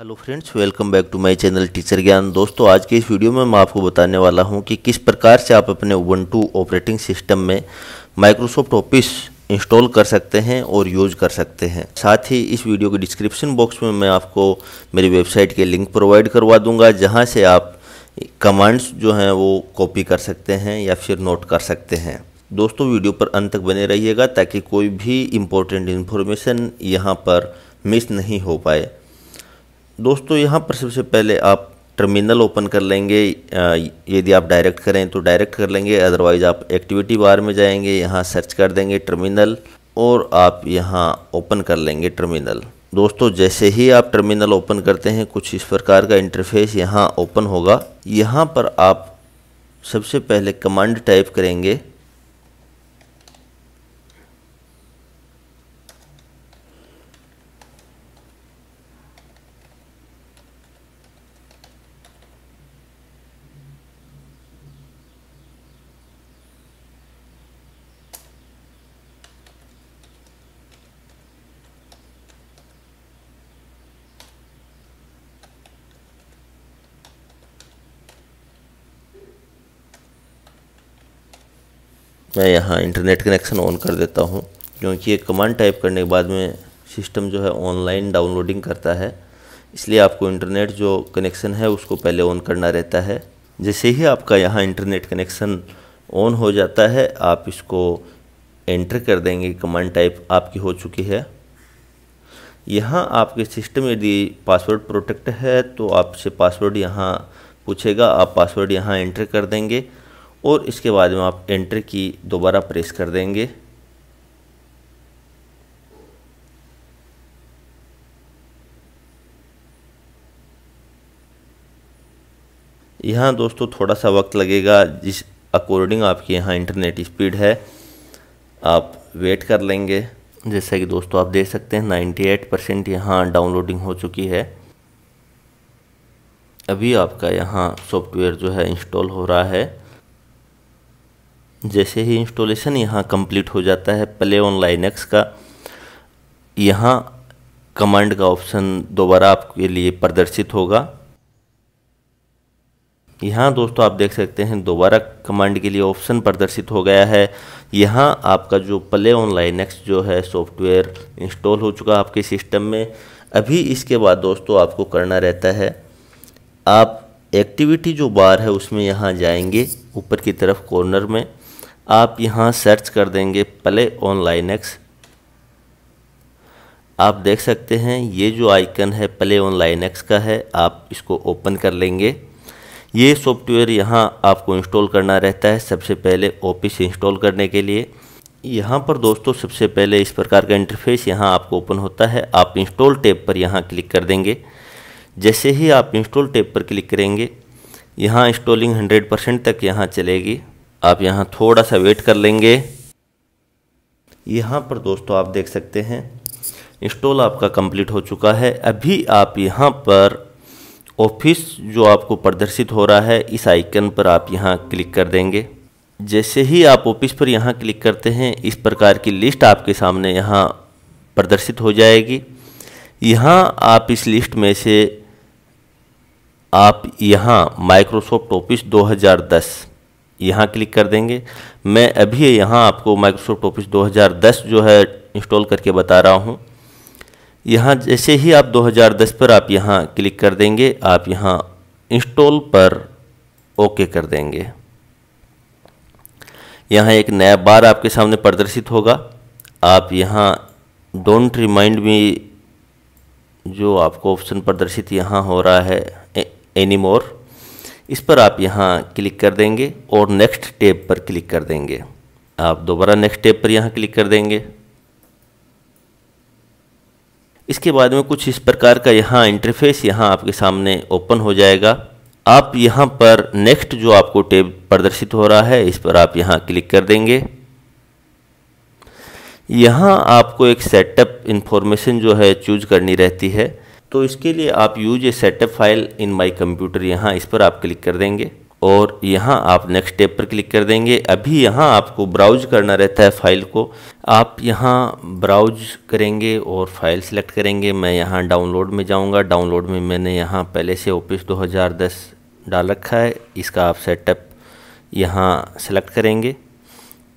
hello friends welcome back to my channel teacher Gyan दोस्तों आज के इस वीडियो में मैं आपको बताने वाला हूं कि किस प्रकार से आप अपने टू ऑपरेटिंग सिस्टम में माइक्रोसॉफ्ट ऑफिस इंस्टॉल कर सकते हैं और यूज कर सकते हैं साथ ही इस वीडियो के डिस्क्रिप्शन बॉक्स में मैं आपको मेरी वेबसाइट के लिंक प्रोवाइड करवा दूँगा जहाँ से आप कमांड्स जो हैं वो कॉपी कर सकते हैं या फिर नोट कर सकते हैं दोस्तों वीडियो पर अंत तक बने रहिएगा ताकि कोई भी इम्पोर्टेंट इन्फॉर्मेशन यहाँ पर मिस नहीं हो पाए दोस्तों यहाँ पर सबसे पहले आप टर्मिनल ओपन कर लेंगे यदि आप डायरेक्ट करें तो डायरेक्ट कर लेंगे अदरवाइज़ आप एक्टिविटी बार में जाएंगे यहाँ सर्च कर देंगे टर्मिनल और आप यहाँ ओपन कर लेंगे टर्मिनल दोस्तों जैसे ही आप टर्मिनल ओपन करते हैं कुछ इस प्रकार का इंटरफेस यहाँ ओपन होगा यहाँ पर आप सबसे पहले कमांड टाइप करेंगे मैं यहाँ इंटरनेट कनेक्शन ऑन कर देता हूँ क्योंकि ये कमांड टाइप करने के बाद में सिस्टम जो है ऑनलाइन डाउनलोडिंग करता है इसलिए आपको इंटरनेट जो कनेक्शन है उसको पहले ऑन करना रहता है जैसे ही आपका यहाँ इंटरनेट कनेक्शन ऑन हो जाता है आप इसको एंटर कर देंगे कमांड टाइप आपकी हो चुकी है यहाँ आपके सिस्टम यदि पासवर्ड प्रोटेक्ट है तो आपसे पासवर्ड यहाँ पूछेगा आप पासवर्ड यहाँ एंटर कर देंगे और इसके बाद में आप एंटर की दोबारा प्रेस कर देंगे यहाँ दोस्तों थोड़ा सा वक्त लगेगा जिस अकॉर्डिंग आपके यहाँ इंटरनेट स्पीड है आप वेट कर लेंगे जैसा कि दोस्तों आप देख सकते हैं 98 परसेंट यहाँ डाउनलोडिंग हो चुकी है अभी आपका यहाँ सॉफ्टवेयर जो है इंस्टॉल हो रहा है जैसे ही इंस्टॉलेशन यहाँ कंप्लीट हो जाता है प्ले ऑन लाइनक्स का यहाँ कमांड का ऑप्शन दोबारा आपके लिए प्रदर्शित होगा यहाँ दोस्तों आप देख सकते हैं दोबारा कमांड के लिए ऑप्शन प्रदर्शित हो गया है यहाँ आपका जो प्ले ऑन एक्स जो है सॉफ्टवेयर इंस्टॉल हो चुका आपके सिस्टम में अभी इसके बाद दोस्तों आपको करना रहता है आप एक्टिविटी जो बार है उसमें यहाँ जाएंगे ऊपर की तरफ कॉर्नर में आप यहाँ सर्च कर देंगे प्ले ऑन एक्स आप देख सकते हैं ये जो आइकन है प्ले ऑन एक्स का है आप इसको ओपन कर लेंगे ये सॉफ्टवेयर यहाँ आपको इंस्टॉल करना रहता है सबसे पहले ऑफिस इंस्टॉल करने के लिए यहाँ पर दोस्तों सबसे पहले इस प्रकार का इंटरफेस यहाँ आपको ओपन होता है आप इंस्टॉल टैब पर यहाँ क्लिक कर देंगे जैसे ही आप इंस्टॉल टैब पर क्लिक करेंगे यहाँ इंस्टॉलिंग 100 परसेंट तक यहाँ चलेगी आप यहाँ थोड़ा सा वेट कर लेंगे यहाँ पर दोस्तों आप देख सकते हैं इंस्टॉल आपका कंप्लीट हो चुका है अभी आप यहाँ पर ऑफिस जो आपको प्रदर्शित हो रहा है इस आइकन पर आप यहाँ क्लिक कर देंगे जैसे ही आप ऑफिस पर यहाँ क्लिक करते हैं इस प्रकार की लिस्ट आपके सामने यहाँ प्रदर्शित हो जाएगी यहाँ आप इस लिस्ट में से आप यहाँ माइक्रोसॉफ्ट ऑफिस 2010 यहाँ क्लिक कर देंगे मैं अभी यहाँ आपको माइक्रोसॉफ्ट ऑफिस 2010 जो है इंस्टॉल करके बता रहा हूँ यहाँ जैसे ही आप 2010 पर आप यहाँ क्लिक कर देंगे आप यहाँ इंस्टॉल पर ओके कर देंगे यहाँ एक नया बार आपके सामने प्रदर्शित होगा आप यहाँ डोंट रिमाइंड मी जो आपको ऑप्शन प्रदर्शित यहाँ हो रहा है एनी मोर इस पर आप यहाँ क्लिक कर देंगे और नेक्स्ट टेब पर क्लिक कर देंगे आप दोबारा नेक्स्ट टेब पर यहाँ क्लिक कर देंगे इसके बाद में कुछ इस प्रकार का यहाँ इंटरफेस यहाँ आपके सामने ओपन हो जाएगा आप यहाँ पर नेक्स्ट जो आपको टेब प्रदर्शित हो रहा है इस पर आप यहाँ क्लिक कर देंगे यहाँ आपको एक सेटअप इन्फॉर्मेशन जो है चूज करनी रहती है तो इसके लिए आप use a setup file in my computer यहाँ इस पर आप क्लिक कर देंगे और यहाँ आप नेक्स्ट स्टेप पर क्लिक कर देंगे अभी यहाँ आपको ब्राउज करना रहता है फाइल को आप यहाँ ब्राउज करेंगे और फाइल सेलेक्ट करेंगे मैं यहाँ डाउनलोड में जाऊँगा डाउनलोड में मैंने यहाँ पहले से ऑफिस 2010 डाल रखा है इसका आप सेटअप यहाँ सेलेक्ट करेंगे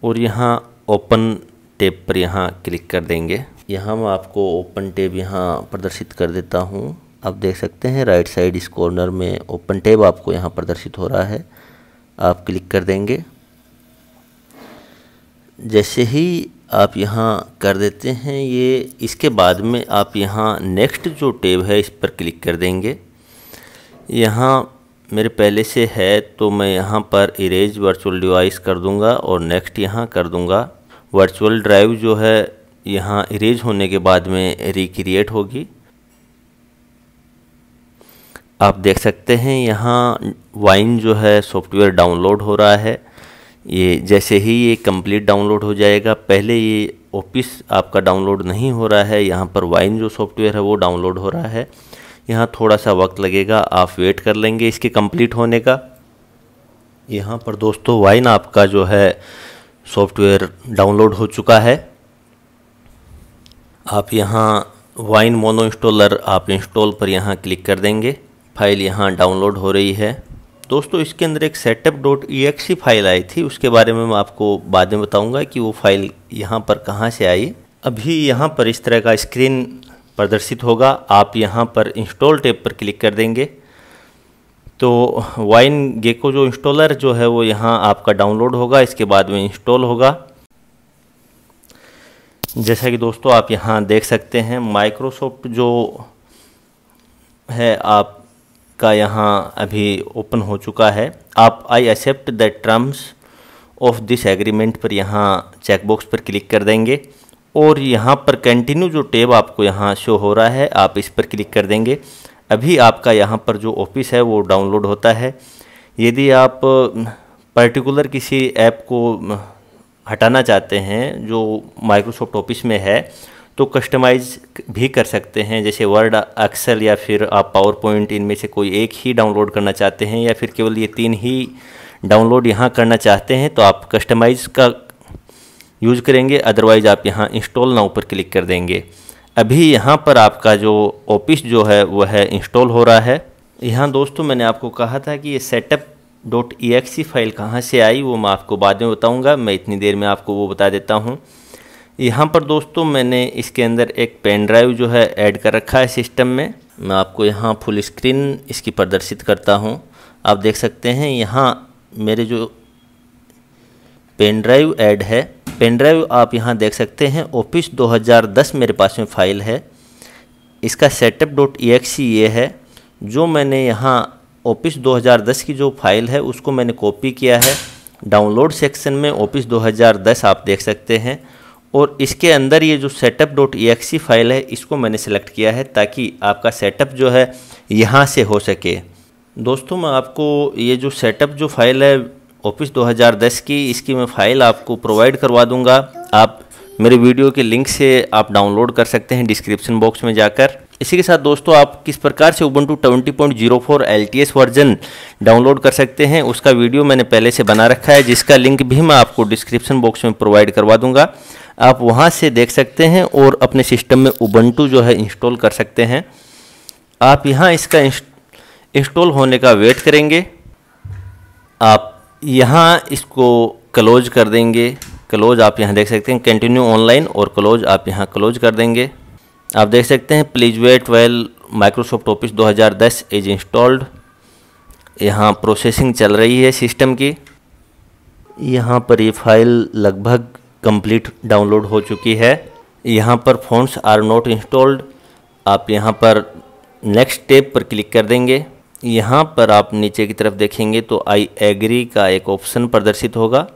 और यहाँ ओपन टेप पर यहाँ क्लिक कर देंगे यहाँ मैं आपको ओपन टेब यहाँ प्रदर्शित कर देता हूँ आप देख सकते हैं राइट साइड इस कॉर्नर में ओपन टेब आपको यहाँ प्रदर्शित हो रहा है आप क्लिक कर देंगे जैसे ही आप यहाँ कर देते हैं ये इसके बाद में आप यहाँ नेक्स्ट जो टेब है इस पर क्लिक कर देंगे यहाँ मेरे पहले से है तो मैं यहाँ पर इरेज वर्चुअल डिवाइस कर दूँगा और नेक्स्ट यहाँ कर दूँगा वर्चुअल ड्राइव जो है यहाँ इरेज होने के बाद में रिक्रिएट होगी आप देख सकते हैं यहाँ वाइन जो है सॉफ्टवेयर डाउनलोड हो रहा है ये जैसे ही ये कंप्लीट डाउनलोड हो जाएगा पहले ये ऑफिस आपका डाउनलोड नहीं हो रहा है यहाँ पर वाइन जो सॉफ्टवेयर है वो डाउनलोड हो रहा है यहाँ थोड़ा सा वक्त लगेगा आप वेट कर लेंगे इसके कंप्लीट होने का यहाँ पर दोस्तों वाइन आपका जो है सॉफ्टवेयर डाउनलोड हो चुका है आप यहाँ वाइन मोनो इंस्टॉलर आप इंस्टॉल पर यहाँ क्लिक कर देंगे फाइल यहाँ डाउनलोड हो रही है दोस्तों इसके अंदर एक सेटअप डॉट ई फाइल आई थी उसके बारे में मैं आपको बाद में बताऊंगा कि वो फाइल यहाँ पर कहाँ से आई अभी यहाँ पर इस तरह का स्क्रीन प्रदर्शित होगा आप यहाँ पर इंस्टॉल टेप पर क्लिक कर देंगे तो वाइन गेको जो इंस्टॉलर जो है वो यहाँ आपका डाउनलोड होगा इसके बाद में इंस्टॉल होगा जैसा कि दोस्तों आप यहाँ देख सकते हैं माइक्रोसॉफ्ट जो है आपका यहाँ अभी ओपन हो चुका है आप I accept the terms of this agreement पर यहाँ चेकबॉक्स पर क्लिक कर देंगे और यहाँ पर कंटिन्यू जो टेब आपको यहाँ शो हो रहा है आप इस पर क्लिक कर देंगे अभी आपका यहाँ पर जो ऑफिस है वो डाउनलोड होता है यदि आप पर्टिकुलर किसी ऐप को हटाना चाहते हैं जो माइक्रोसॉफ्ट ऑफिस में है तो कस्टमाइज भी कर सकते हैं जैसे वर्ड एक्सेल या फिर आप पावर पॉइंट इनमें से कोई एक ही डाउनलोड करना चाहते हैं या फिर केवल ये तीन ही डाउनलोड यहाँ करना चाहते हैं तो आप कस्टमाइज का यूज़ करेंगे अदरवाइज़ आप यहाँ इंस्टॉल ना ऊपर क्लिक कर देंगे अभी यहाँ पर आपका जो ऑफिस जो है वह इंस्टॉल हो रहा है यहाँ दोस्तों मैंने आपको कहा था कि ये setup dot exe file कहाँ से आई वो मैं आपको बाद में बताऊंगा मैं इतनी देर में आपको वो बता देता हूँ यहाँ पर दोस्तों मैंने इसके अंदर एक पेन ड्राइव जो है ऐड कर रखा है सिस्टम में मैं आपको यहाँ फुल स्क्रीन इसकी प्रदर्शित करता हूँ आप देख सकते हैं यहाँ मेरे जो पेन ड्राइव ऐड है पेन ड्राइव आप यहाँ देख सकते हैं ऑफिस 2010 मेरे पास में फ़ाइल है इसका सेटअप डॉट ई ये है जो मैंने यहाँ ऑफिस 2010 की जो फाइल है उसको मैंने कॉपी किया है डाउनलोड सेक्शन में ऑफिस 2010 आप देख सकते हैं और इसके अंदर ये जो सेटअप डॉट ई फाइल है इसको मैंने सेलेक्ट किया है ताकि आपका सेटअप जो है यहाँ से हो सके दोस्तों मैं आपको ये जो सेटअप जो फाइल है ऑफिस 2010 की इसकी मैं फ़ाइल आपको प्रोवाइड करवा दूंगा आप मेरे वीडियो के लिंक से आप डाउनलोड कर सकते हैं डिस्क्रिप्शन बॉक्स में जाकर इसी के साथ दोस्तों आप किस प्रकार से एल 20.04 एस वर्जन डाउनलोड कर सकते हैं उसका वीडियो मैंने पहले से बना रखा है जिसका लिंक भी मैं आपको डिस्क्रिप्शन बॉक्स में प्रोवाइड करवा दूंगा आप वहां से देख सकते हैं और अपने सिस्टम में उबंटू जो है इंस्टॉल कर सकते हैं आप यहाँ इसका इंस्टॉल होने का वेट करेंगे आप यहाँ इसको क्लोज कर देंगे क्लोज आप यहाँ देख सकते हैं कंटिन्यू ऑनलाइन और क्लोज आप यहाँ क्लोज कर देंगे आप देख सकते हैं please wait well Microsoft Office 2010 is installed यहाँ प्रोसेसिंग चल रही है सिस्टम की यहाँ पर ये फाइल लगभग कंप्लीट डाउनलोड हो चुकी है यहाँ पर फोन्स आर नॉट इंस्टॉल्ड आप यहाँ पर नेक्स्ट टेप पर क्लिक कर देंगे यहाँ पर आप नीचे की तरफ देखेंगे तो आई एग्री का एक ऑप्शन प्रदर्शित होगा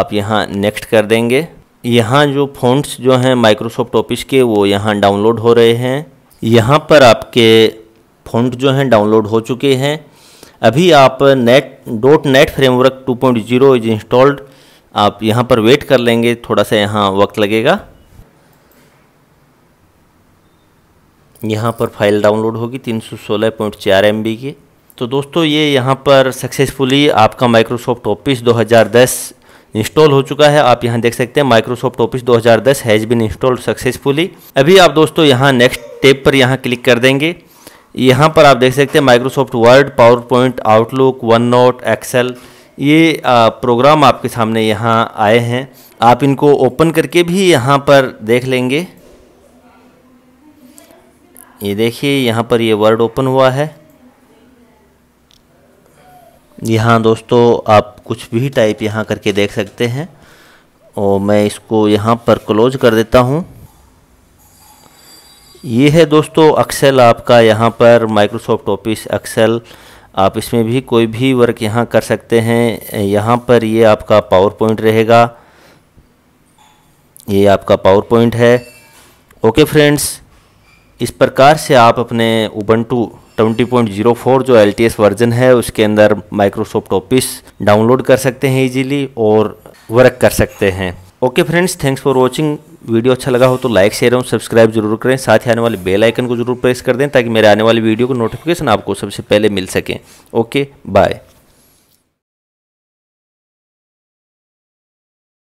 आप यहाँ नेक्स्ट कर देंगे यहाँ जो फ़ॉन्ट्स जो हैं माइक्रोसॉफ्ट ऑफिस के वो यहाँ डाउनलोड हो रहे हैं यहाँ पर आपके फ़ॉन्ट जो हैं डाउनलोड हो चुके हैं अभी आप net dot net framework 2.0 point zero is installed आप यहाँ पर वेट कर लेंगे थोड़ा सा यहाँ वक्त लगेगा यहाँ पर फाइल डाउनलोड होगी तीन सौ सोलह पॉइंट चार एम बी की तो दोस्तों ये यहाँ पर सक्सेसफुली आपका माइक्रोसॉफ्ट ऑफिस 2010 इंस्टॉल हो चुका है आप यहाँ देख सकते हैं Microsoft Office 2010 has been installed successfully अभी आप दोस्तों यहाँ नेक्स्ट टेप पर यहाँ क्लिक कर देंगे यहाँ पर आप देख सकते हैं Microsoft Word PowerPoint Outlook OneNote Excel ये आ, प्रोग्राम आपके सामने यहाँ आए हैं आप इनको ओपन करके भी यहाँ पर देख लेंगे ये देखिए यहाँ पर ये वर्ड ओपन हुआ है यहाँ दोस्तों आप कुछ भी टाइप यहाँ करके देख सकते हैं और मैं इसको यहाँ पर क्लोज कर देता हूँ ये है दोस्तों एक्सेल आपका यहाँ पर माइक्रोसॉफ्ट ऑफिस एक्सेल आप इसमें भी कोई भी वर्क यहाँ कर सकते हैं यहाँ पर ये आपका पावर पॉइंट रहेगा ये आपका पावर पॉइंट है ओके फ्रेंड्स इस प्रकार से आप अपने उबंटू 70.04 जो एल वर्जन है उसके अंदर माइक्रोसॉफ्ट ऑफिस डाउनलोड कर सकते हैं इजीली और वर्क कर सकते हैं okay friends thanks for watching video अच्छा लगा हो तो लाइक शेयर और सब्सक्राइब जरूर करें साथ ही आने वाले बेल आइकन को जरूर प्रेस कर दें ताकि मेरे आने वाली वीडियो को नोटिफिकेशन आपको सबसे पहले मिल सके ओके बाय